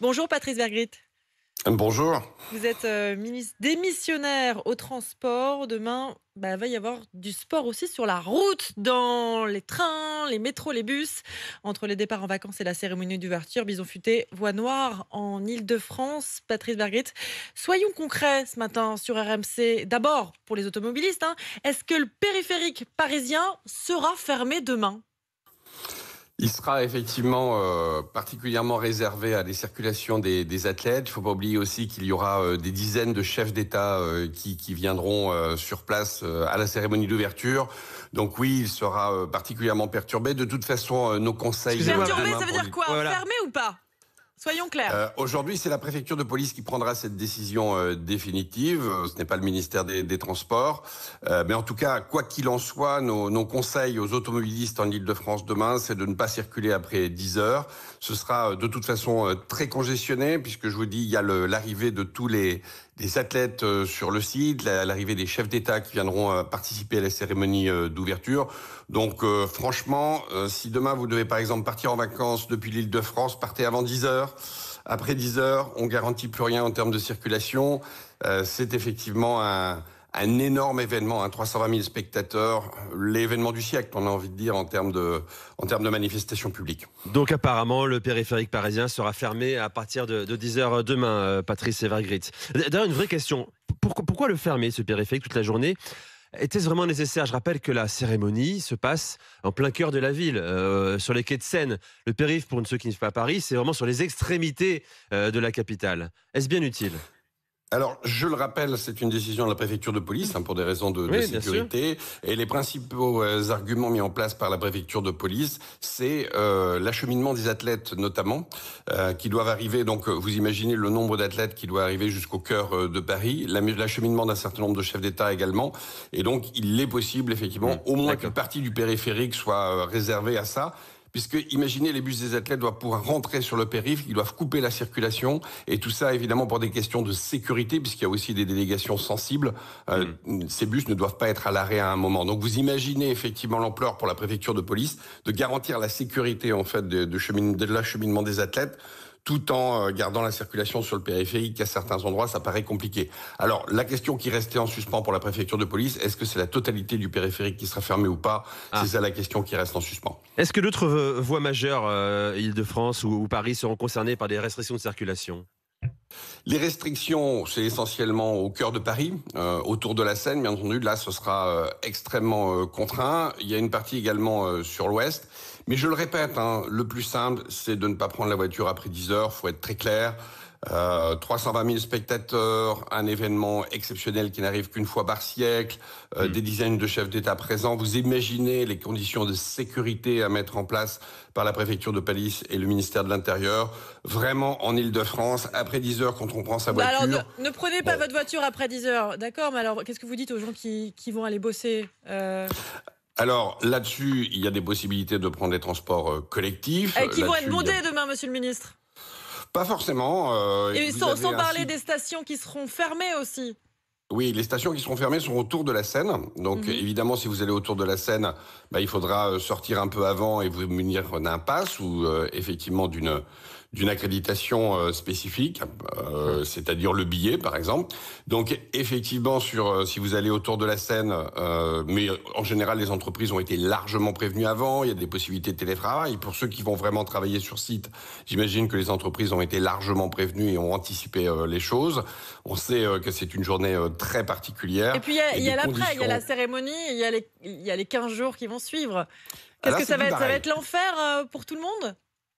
Bonjour Patrice Vergrit. Bonjour. Vous êtes euh, ministre démissionnaire au transport. Demain, il bah, va y avoir du sport aussi sur la route, dans les trains, les métros, les bus. Entre les départs en vacances et la cérémonie d'ouverture, Bison Futé, Voie Noire en Ile-de-France. Patrice Bergrit, soyons concrets ce matin sur RMC. D'abord, pour les automobilistes, hein, est-ce que le périphérique parisien sera fermé demain il sera effectivement euh, particulièrement réservé à des circulations des, athlètes. Il ne faut pas oublier aussi qu'il y aura euh, des dizaines de chefs d'État euh, qui, viendront sur place à la cérémonie d'ouverture. Donc oui, il sera particulièrement perturbé. De toute façon, nos conseils... Perturbé, ça veut dire quoi Fermé ou pas Soyons clairs. Euh, aujourd'hui, c'est la préfecture de police qui prendra cette décision euh, définitive. Euh, ce n'est pas le ministère des, Transports. mais en tout cas, quoi qu'il en soit, nos, nos, conseils aux automobilistes en Ile-de-France demain, c'est de ne pas circuler après 10 heures. Ce sera de toute façon très congestionné, puisque je vous dis, il y a l'arrivée de tous les les athlètes euh, sur le site, l'arrivée des chefs d'État qui viendront euh, participer à la cérémonie euh, d'ouverture. Donc franchement, si demain vous devez par exemple partir en vacances depuis l'île de France, partez avant 10 heures. Après 10 heures, on garantit plus rien en termes de circulation. C'est effectivement un un énorme événement, 320 hein, 000 spectateurs, l'événement du siècle, on a envie de dire, en termes de, manifestations publiques. Donc apparemment, le périphérique parisien sera fermé à partir de, 10h demain, euh, Patrice Evergrit. D'ailleurs, une vraie question, pourquoi, le fermer, ce périphérique, toute la journée était-ce vraiment nécessaire Je rappelle que la cérémonie se passe en plein cœur de la ville, euh, sur les quais de Seine. Le périph', pour ceux qui ne vivent pas à Paris, c'est vraiment sur les extrémités euh, de la capitale. Est-ce bien utile alors, je le rappelle, c'est une décision de la préfecture de police hein, pour des raisons de, sécurité. Et les principaux euh, arguments mis en place par la préfecture de police, c'est euh, l'acheminement des athlètes notamment, euh, qui doivent arriver. Donc, vous imaginez le nombre d'athlètes qui doivent arriver jusqu'au cœur de Paris, l'acheminement d'un certain nombre de chefs d'État également. Et donc, il est possible effectivement mmh, au moins qu'une partie du périphérique soit réservée à ça. Puisque imaginez, les bus des athlètes doivent pouvoir rentrer sur le périph', ils doivent couper la circulation, et tout ça évidemment pour des questions de sécurité, puisqu'il y a aussi des délégations sensibles. Euh, mm. Ces bus ne doivent pas être à l'arrêt à un moment. Donc vous imaginez effectivement l'ampleur pour la préfecture de police de garantir la sécurité en fait de, de, de l'acheminement des athlètes tout en euh, gardant la circulation sur le périphérique à certains endroits, ça paraît compliqué. Alors, la question qui restait en suspens pour la préfecture de police, est-ce que c'est la totalité du périphérique qui sera fermée ou pas ah. C'est ça la question qui reste en suspens. Est-ce que d'autres voies majeures, euh, Île-de-France ou Paris, seront concernées par des restrictions de circulation les restrictions, c'est essentiellement au cœur de Paris, euh, autour de la Seine, bien entendu. Là, ce sera euh, extrêmement euh, contraint. Il y a une partie également sur l'ouest. Mais je le répète, hein, le plus simple, c'est de ne pas prendre la voiture après 10 heures. faut être très clair. 320 euh, 000 spectateurs, un événement exceptionnel qui n'arrive qu'une fois par siècle, euh, hmm. des dizaines de chefs d'État présents. Vous imaginez les conditions de sécurité à mettre en place par la préfecture de police et le ministère de l'Intérieur. Vraiment en Ile-de-France, après 10 heures, quand on prend sa bah voiture. alors, ne, prenez pas votre voiture après 10 heures, d'accord, mais alors qu'est-ce que vous dites aux gens qui, vont aller bosser euh Alors là-dessus, il y a des possibilités de prendre des transports collectifs. Et qui vont être bondés demain, monsieur le ministre pas forcément. Euh, et sans, parler des stations qui seront fermées aussi. Oui, les stations qui seront fermées sont autour de la Seine. Donc mhm. évidemment, si vous allez autour de la Seine, bah, il faudra euh, sortir un peu avant et vous munir d'un pass ou euh, effectivement d'une d'une accréditation euh, spécifique, euh, c'est-à-dire le billet par exemple. Donc effectivement, sur euh, si vous allez autour de la scène, mais en général les entreprises ont été largement prévenues avant. Il y a des possibilités de télétravail pour ceux qui vont vraiment travailler sur site. J'imagine que les entreprises ont été largement prévenues et ont anticipé les choses. On sait que c'est une journée très particulière. Et puis il y a, l'après, il y a la cérémonie, il y les, il y a les 15 jours qui vont suivre. Qu'est-ce que ça va, être, ça va être l'enfer pour tout le monde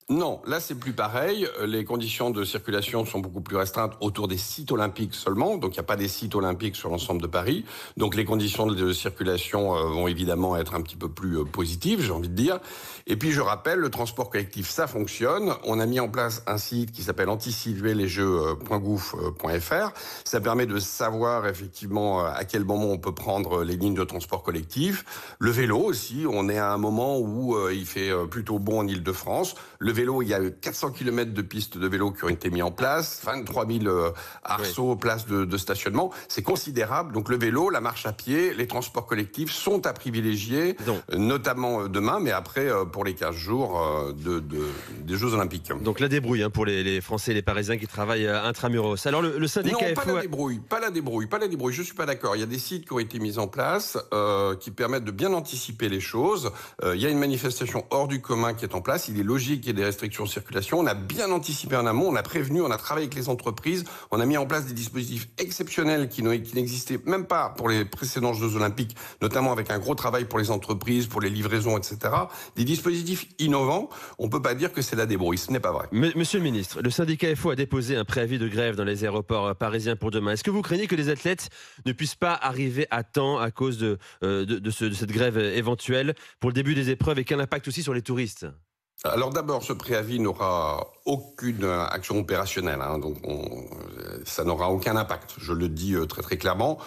non, là c'est plus pareil. Euh, les conditions de circulation sont beaucoup plus restreintes autour des sites olympiques seulement. Donc il n'y a pas des sites olympiques sur l'ensemble de Paris. Donc les conditions de circulation euh, vont évidemment être un petit peu plus euh, positives, j'ai envie de dire. Et puis je rappelle, le transport collectif, ça fonctionne. On a mis en place un site qui s'appelle anticiduerlesjeux.gouv.fr. Ça permet de savoir effectivement à quel moment on peut prendre les lignes de transport collectif. Le vélo aussi, on est à un moment où il fait plutôt bon en Ile-de-France vélo, il y a 400 km de pistes de vélo qui ont été mis en place, 23 000 euh, arceaux, places de, stationnement. C'est considérable. Donc le vélo, la marche à pied, les transports collectifs sont à privilégier, euh, notamment euh, demain, mais après pour les 15 jours de, des Jeux Olympiques. Donc la débrouille hein, pour les, Français et les Parisiens qui travaillent intramuros. Alors le, le syndicat non, pas la débrouille, pas la débrouille, pas la débrouille. Je suis pas d'accord. Il y a des sites qui ont été mis en place qui permettent de bien anticiper les choses. il y a une manifestation hors du commun qui est en place. Il est logique et restrictions de circulation. On a bien anticipé en amont, on a prévenu, on a travaillé avec les entreprises, on a mis en place des dispositifs exceptionnels qui n'existaient même pas pour les précédents Jeux Olympiques, notamment avec un gros travail pour les entreprises, pour les livraisons, etc. Des dispositifs innovants. On ne peut pas dire que c'est la débrouille, ce n'est pas vrai. Monsieur le ministre, le syndicat FO a déposé un préavis de grève dans les aéroports euh, parisiens pour demain. Est-ce que vous craignez que les athlètes ne puissent pas arriver à temps à cause de, euh, de cette grève euh, éventuelle pour le début des épreuves et qu'un impact aussi sur les touristes alors d'abord, ce préavis n'aura aucune action opérationnelle, hein, donc euh, ça n'aura aucun impact, je le dis euh, très très clairement.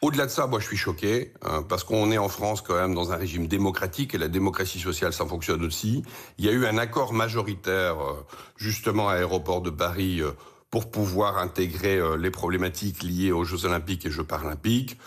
Au-delà de ça, moi je suis choqué, hein, parce qu'on est en France quand même dans un régime démocratique, et la démocratie sociale, ça fonctionne aussi. Il y a eu un accord majoritaire, euh, justement, à l'aéroport de Paris pour pouvoir intégrer euh, les problématiques liées aux Jeux olympiques et Jeux paralympiques.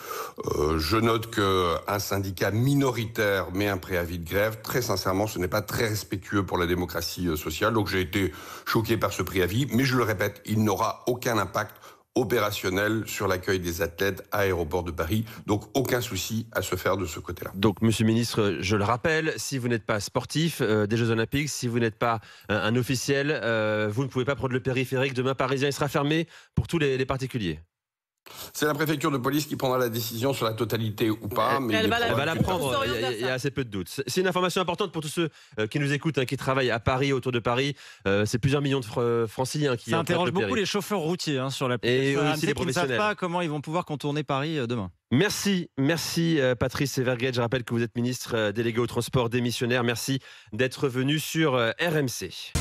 Euh, je note que un syndicat minoritaire met un préavis de grève. Très sincèrement, ce n'est pas très respectueux pour la démocratie euh, sociale. Donc j'ai été choqué par ce préavis, mais je le répète, il n'aura aucun impact opérationnel sur l'accueil des athlètes à l'aéroport de Paris. Donc aucun souci à se faire de ce côté-là. Donc Monsieur le Ministre, je le rappelle, si vous n'êtes pas sportif euh, des Jeux Olympiques, si vous n'êtes pas euh, un, officiel, euh, vous ne pouvez pas prendre le périphérique. Demain, Parisien, il sera fermé pour tous les particuliers. C'est la préfecture de police qui prendra la décision sur la totalité ou pas. Mais elle, va la, prendre, il y, a, assez peu de doutes. C'est une information importante pour tous ceux euh, qui nous écoutent, hein, qui travaillent à Paris, autour de Paris. Euh, c'est plusieurs millions de euh, franciliens qui... Ça interroge beaucoup les chauffeurs routiers hein, sur la Et aussi les ne savent pas comment ils vont pouvoir contourner Paris demain. Merci, merci Patrice Evergate. Je rappelle que vous êtes ministre délégué au transport démissionnaire. Merci d'être venu sur RMC.